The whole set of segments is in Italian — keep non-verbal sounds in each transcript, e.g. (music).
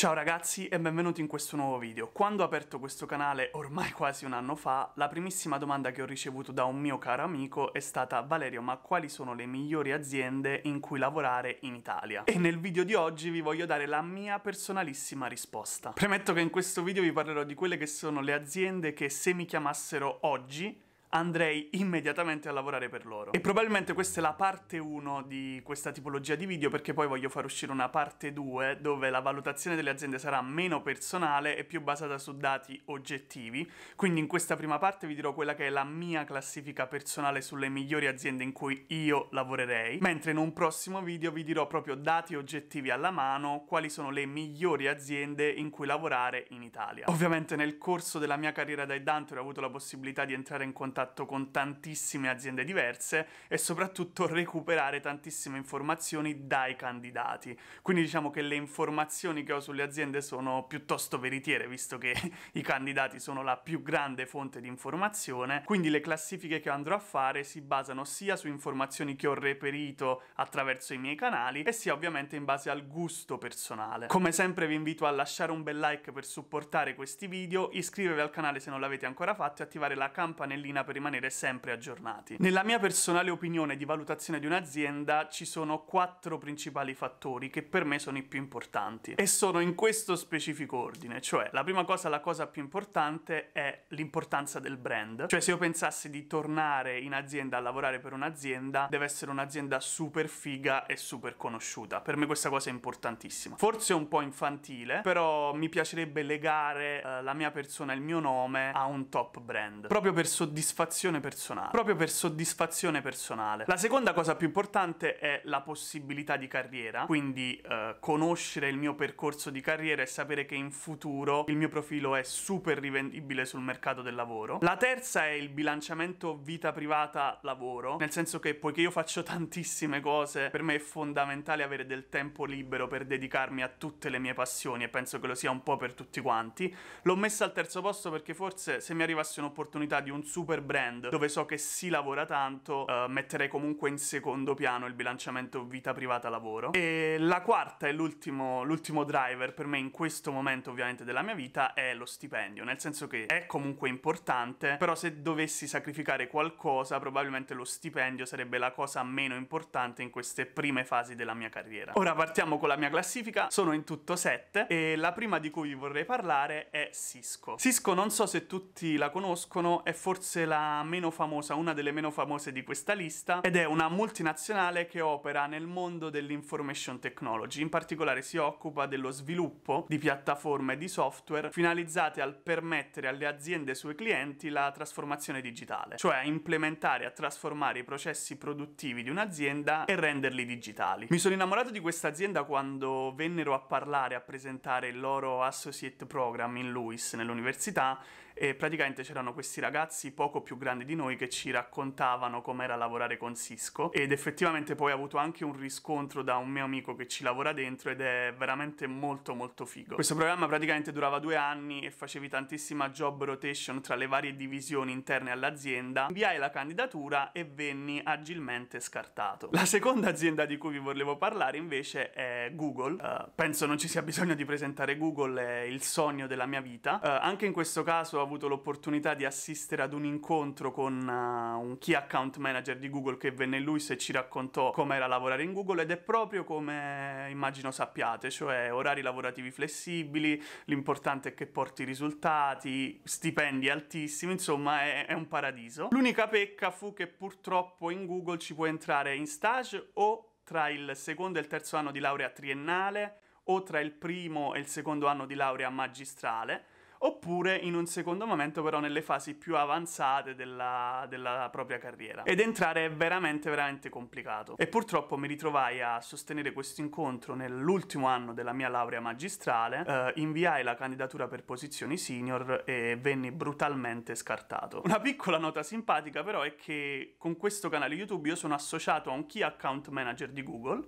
Ciao ragazzi e benvenuti in questo nuovo video. Quando ho aperto questo canale ormai quasi un anno fa, la primissima domanda che ho ricevuto da un mio caro amico è stata Valerio ma quali sono le migliori aziende in cui lavorare in Italia? E nel video di oggi vi voglio dare la mia personalissima risposta. Premetto che in questo video vi parlerò di quelle che sono le aziende che se mi chiamassero oggi andrei immediatamente a lavorare per loro. E probabilmente questa è la parte 1 di questa tipologia di video perché poi voglio far uscire una parte 2 dove la valutazione delle aziende sarà meno personale e più basata su dati oggettivi. Quindi in questa prima parte vi dirò quella che è la mia classifica personale sulle migliori aziende in cui io lavorerei, mentre in un prossimo video vi dirò proprio dati oggettivi alla mano quali sono le migliori aziende in cui lavorare in Italia. Ovviamente nel corso della mia carriera da Edantor ho avuto la possibilità di entrare in contatto contatto con tantissime aziende diverse e soprattutto recuperare tantissime informazioni dai candidati. Quindi diciamo che le informazioni che ho sulle aziende sono piuttosto veritiere, visto che (laughs) i candidati sono la più grande fonte di informazione, quindi le classifiche che andrò a fare si basano sia su informazioni che ho reperito attraverso i miei canali e sia ovviamente in base al gusto personale. Come sempre vi invito a lasciare un bel like per supportare questi video, iscrivervi al canale se non l'avete ancora fatto e attivare la campanellina per per rimanere sempre aggiornati. Nella mia personale opinione di valutazione di un'azienda ci sono quattro principali fattori che per me sono i più importanti e sono in questo specifico ordine, cioè la prima cosa, la cosa più importante è l'importanza del brand, cioè se io pensassi di tornare in azienda a lavorare per un'azienda deve essere un'azienda super figa e super conosciuta, per me questa cosa è importantissima, forse un po' infantile, però mi piacerebbe legare eh, la mia persona, il mio nome a un top brand, proprio per soddisfare soddisfazione personale, proprio per soddisfazione personale. La seconda cosa più importante è la possibilità di carriera, quindi eh, conoscere il mio percorso di carriera e sapere che in futuro il mio profilo è super rivendibile sul mercato del lavoro. La terza è il bilanciamento vita privata-lavoro, nel senso che poiché io faccio tantissime cose, per me è fondamentale avere del tempo libero per dedicarmi a tutte le mie passioni e penso che lo sia un po' per tutti quanti. L'ho messa al terzo posto perché forse se mi arrivasse un'opportunità di un super brand dove so che si lavora tanto, eh, metterei comunque in secondo piano il bilanciamento vita privata-lavoro. E la quarta e l'ultimo, l'ultimo driver per me in questo momento ovviamente della mia vita è lo stipendio, nel senso che è comunque importante, però se dovessi sacrificare qualcosa probabilmente lo stipendio sarebbe la cosa meno importante in queste prime fasi della mia carriera. Ora partiamo con la mia classifica, sono in tutto sette e la prima di cui vi vorrei parlare è Cisco. Cisco non so se tutti la conoscono, è forse la meno famosa, una delle meno famose di questa lista, ed è una multinazionale che opera nel mondo dell'information technology. In particolare si occupa dello sviluppo di piattaforme di software finalizzate al permettere alle aziende e sui clienti la trasformazione digitale, cioè a implementare e a trasformare i processi produttivi di un'azienda e renderli digitali. Mi sono innamorato di questa azienda quando vennero a parlare, a presentare il loro associate program in Lewis nell'università e praticamente c'erano questi ragazzi poco più grandi di noi che ci raccontavano com'era lavorare con Cisco ed effettivamente poi ho avuto anche un riscontro da un mio amico che ci lavora dentro ed è veramente molto molto figo. Questo programma praticamente durava due anni e facevi tantissima job rotation tra le varie divisioni interne all'azienda, inviai la candidatura e venni agilmente scartato. La seconda azienda di cui vi volevo parlare invece è Google, uh, penso non ci sia bisogno di presentare Google, è il sogno della mia vita, uh, anche in questo caso ho avuto l'opportunità di assistere ad un incontro con uh, un key account manager di Google che venne lui e ci raccontò com'era lavorare in Google ed è proprio come immagino sappiate, cioè orari lavorativi flessibili, l'importante è che porti risultati, stipendi altissimi, insomma è, è un paradiso. L'unica pecca fu che purtroppo in Google ci puoi entrare in stage o tra il secondo e il terzo anno di laurea triennale o tra il primo e il secondo anno di laurea magistrale oppure in un secondo momento però nelle fasi più avanzate della, della propria carriera. Ed entrare è veramente veramente complicato. E purtroppo mi ritrovai a sostenere questo incontro nell'ultimo anno della mia laurea magistrale, eh, inviai la candidatura per posizioni senior e venni brutalmente scartato. Una piccola nota simpatica però è che con questo canale YouTube io sono associato a un key account manager di Google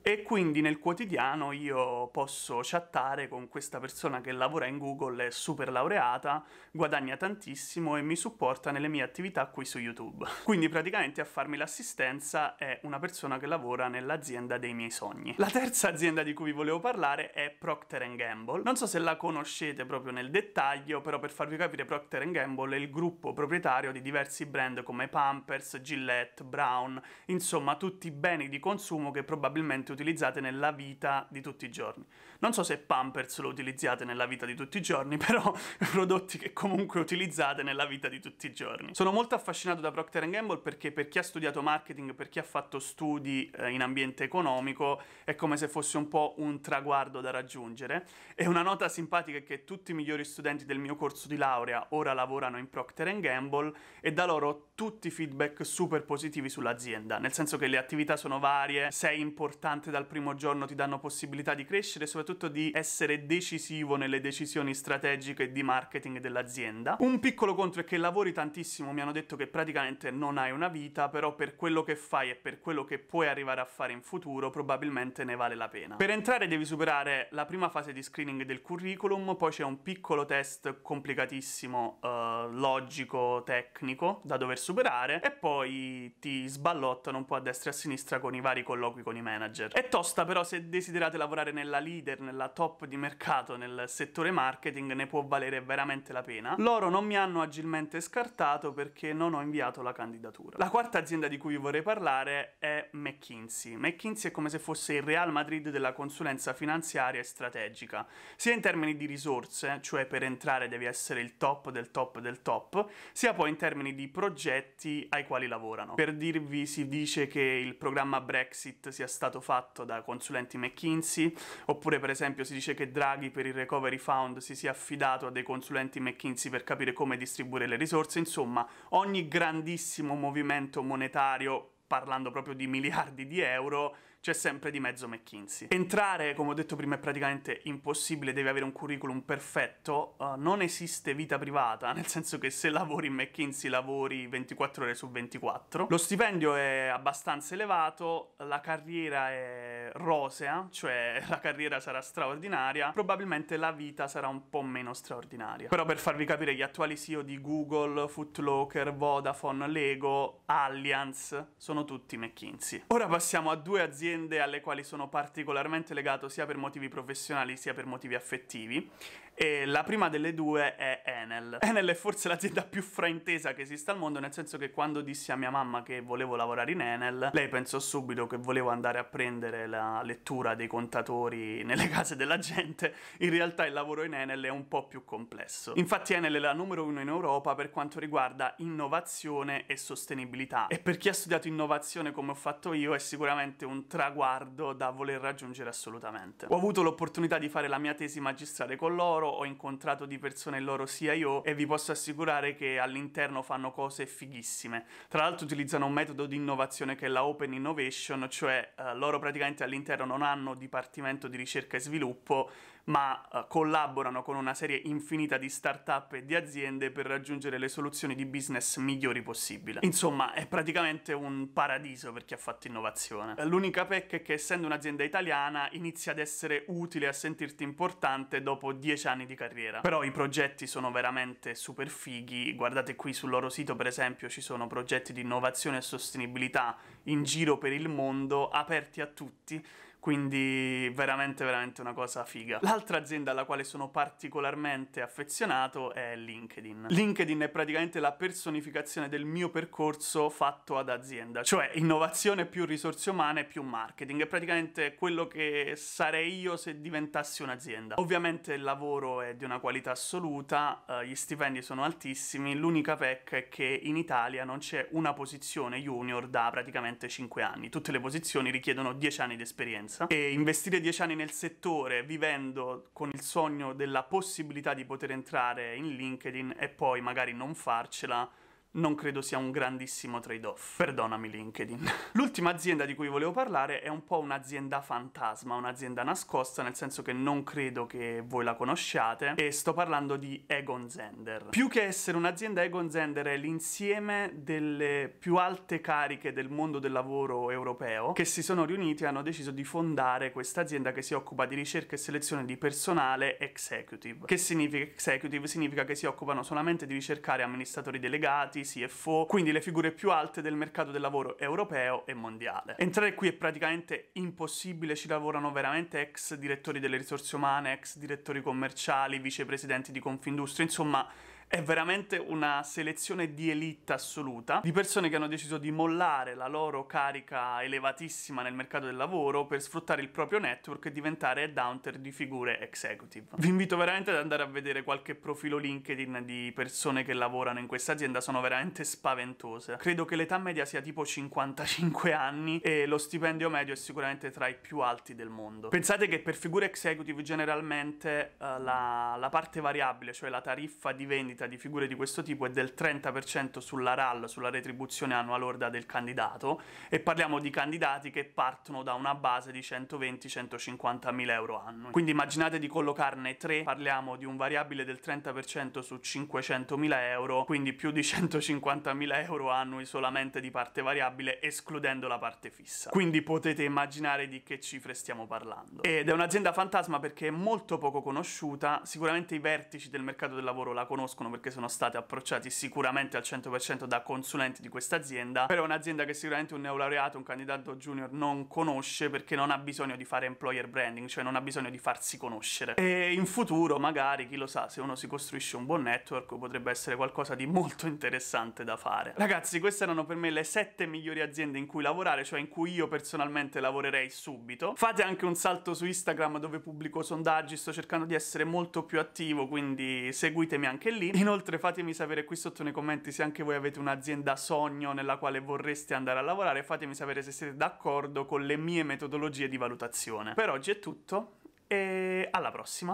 e quindi nel quotidiano io posso chattare con questa persona che lavora in Google, è super laureata, guadagna tantissimo e mi supporta nelle mie attività qui su YouTube. (laughs) Quindi praticamente a farmi l'assistenza è una persona che lavora nell'azienda dei miei sogni. La terza azienda di cui vi volevo parlare è Procter Gamble. Non so se la conoscete proprio nel dettaglio, però per farvi capire Procter Gamble è il gruppo proprietario di diversi brand come Pampers, Gillette, Brown, insomma tutti i beni di consumo che probabilmente normalmente utilizzate nella vita di tutti i giorni. Non so se Pampers lo utilizzate nella vita di tutti i giorni, (laughs) però prodotti che comunque utilizzate nella vita di tutti i giorni. Sono molto affascinato da Procter Gamble perché per chi ha studiato marketing, per chi ha fatto studi eh, in ambiente economico, è come se fosse un po' un traguardo da raggiungere. E una nota simpatica è che tutti i migliori studenti del mio corso di laurea ora lavorano in Procter Gamble e da loro tutti feedback super positivi sull'azienda, nel senso che le attività sono varie, sei importante importante dal primo giorno, ti danno possibilità di crescere e soprattutto di essere decisivo nelle decisioni strategiche e di marketing dell'azienda. Un piccolo contro è che lavori tantissimo, mi hanno detto che praticamente non hai una vita, però per quello che fai e per quello che puoi arrivare a fare in futuro probabilmente ne vale la pena. Per entrare devi superare la prima fase di screening del curriculum, poi c'è un piccolo test complicatissimo, eh, logico, tecnico da dover superare e poi ti sballottano un po' a destra e a sinistra con i vari colloqui con i manager leader. È tosta però se desiderate lavorare nella leader, nella top di mercato, nel settore marketing, ne può valere veramente la pena. Loro non mi hanno agilmente scartato perché non ho inviato la candidatura. La quarta azienda di cui vorrei parlare è McKinsey. McKinsey è come se fosse il Real Madrid della consulenza finanziaria e strategica, sia in termini di risorse, cioè per entrare devi essere il top del top del top, sia poi in termini di progetti ai quali lavorano. Per dirvi si dice che il programma Brexit sia stato fatto fatto da consulenti McKinsey, oppure per esempio si dice che Draghi per il Recovery Fund si sia affidato a dei consulenti McKinsey per capire come distribuire le risorse, insomma ogni grandissimo movimento monetario parlando proprio di miliardi di euro, c'è sempre di mezzo McKinsey. Entrare, come ho detto prima, è praticamente impossibile, devi avere un curriculum perfetto, uh, non esiste vita privata, (laughs) nel senso che se lavori in McKinsey lavori 24 ore su 24. Lo stipendio è abbastanza elevato, la carriera è rosea, cioè (laughs) la carriera sarà straordinaria, probabilmente la vita sarà un po' meno straordinaria. Però per farvi capire gli attuali CEO di Google, Footlocker, Vodafone, Lego, Allianz, sono tutti McKinsey. Ora passiamo a due aziende aziende alle quali sono particolarmente legato sia per motivi professionali sia per motivi affettivi e la prima delle due è Enel. Enel è forse l'azienda più fraintesa che esista al mondo, nel senso che quando dissi a mia mamma che volevo lavorare in Enel, lei pensò subito che volevo andare a prendere la lettura dei contatori nelle (laughs) case della gente. In realtà il lavoro in Enel è un po' più complesso. Infatti Enel è la numero uno in Europa per quanto riguarda innovazione e sostenibilità. E per chi ha studiato innovazione come ho fatto io è sicuramente un traguardo da voler raggiungere assolutamente. Ho avuto l'opportunità di fare la mia tesi magistrale con loro, loro, ho incontrato di persone il loro CIO e vi posso assicurare che all'interno fanno cose fighissime. Tra l'altro utilizzano un metodo di innovazione che è la Open Innovation, cioè eh, loro praticamente all'interno non hanno dipartimento di ricerca e sviluppo ma eh, collaborano con una serie infinita di start-up e di aziende per raggiungere le soluzioni di business migliori possibile. Insomma, è praticamente un paradiso per chi ha fatto innovazione. L'unica pecca è che essendo un'azienda italiana inizia ad essere utile a sentirti importante dopo 10 anni di carriera. Però i progetti sono veramente super fighi, guardate qui sul loro sito per esempio ci sono progetti di innovazione e sostenibilità in giro per il mondo aperti a tutti quindi veramente veramente una cosa figa. L'altra azienda alla quale sono particolarmente affezionato è LinkedIn. LinkedIn è praticamente la personificazione del mio percorso fatto ad azienda, cioè innovazione più risorse umane più marketing. È praticamente quello che sarei io se diventassi un'azienda. Ovviamente il lavoro è di una qualità assoluta, eh, gli stipendi sono altissimi, l'unica pecca è che in Italia non c'è una posizione junior da praticamente 5 anni. Tutte le posizioni richiedono 10 anni di esperienza esperienza e investire dieci anni nel settore vivendo con il sogno della possibilità di poter entrare in LinkedIn e poi magari non farcela non credo sia un grandissimo trade-off. Perdonami LinkedIn. (laughs) L'ultima azienda di cui volevo parlare è un po' un'azienda fantasma, un'azienda nascosta, nel senso che non credo che voi la conosciate, e sto parlando di Egon Zender. Più che essere un'azienda, Egon Zender è l'insieme delle più alte cariche del mondo del lavoro europeo che si sono riuniti e hanno deciso di fondare questa azienda che si occupa di ricerca e selezione di personale executive. Che significa executive? Significa che si occupano solamente di ricercare amministratori delegati, CFO, quindi le figure più alte del mercato del lavoro europeo e mondiale. Entrare qui è praticamente impossibile, ci lavorano veramente ex direttori delle risorse umane, ex direttori commerciali, vicepresidenti di Confindustria, insomma è veramente una selezione di elite assoluta, di persone che hanno deciso di mollare la loro carica elevatissima nel mercato del lavoro per sfruttare il proprio network e diventare headhunter di figure executive. Vi invito veramente ad andare a vedere qualche profilo LinkedIn di persone che lavorano in questa azienda, sono veramente spaventose. Credo che l'età media sia tipo 55 anni e lo stipendio medio è sicuramente tra i più alti del mondo. Pensate che per figure executive generalmente uh, la, la parte variabile, cioè la tariffa di vendita rendita di figure di questo tipo è del 30% sulla RAL, sulla retribuzione annua lorda del candidato, e parliamo di candidati che partono da una base di 120-150 mila euro annui. Quindi immaginate di collocarne 3, parliamo di un variabile del 30% su 500 mila euro, quindi più di 150 mila euro annui solamente di parte variabile, escludendo la parte fissa. Quindi potete immaginare di che cifre stiamo parlando. Ed è un'azienda fantasma perché è molto poco conosciuta, sicuramente i vertici del mercato del lavoro la conoscono sono perché sono stati approcciati sicuramente al 100% da consulenti di questa azienda, però è un'azienda che sicuramente un neolaureato, un candidato junior non conosce perché non ha bisogno di fare employer branding, cioè non ha bisogno di farsi conoscere. E in futuro magari, chi lo sa, se uno si costruisce un buon network potrebbe essere qualcosa di molto interessante da fare. Ragazzi, queste erano per me le 7 migliori aziende in cui lavorare, cioè in cui io personalmente lavorerei subito. Fate anche un salto su Instagram dove pubblico sondaggi, sto cercando di essere molto più attivo, quindi seguitemi anche lì. Inoltre fatemi sapere qui sotto nei commenti se anche voi avete un'azienda sogno nella quale vorreste andare a lavorare, fatemi sapere se siete d'accordo con le mie metodologie di valutazione. Per oggi è tutto e alla prossima!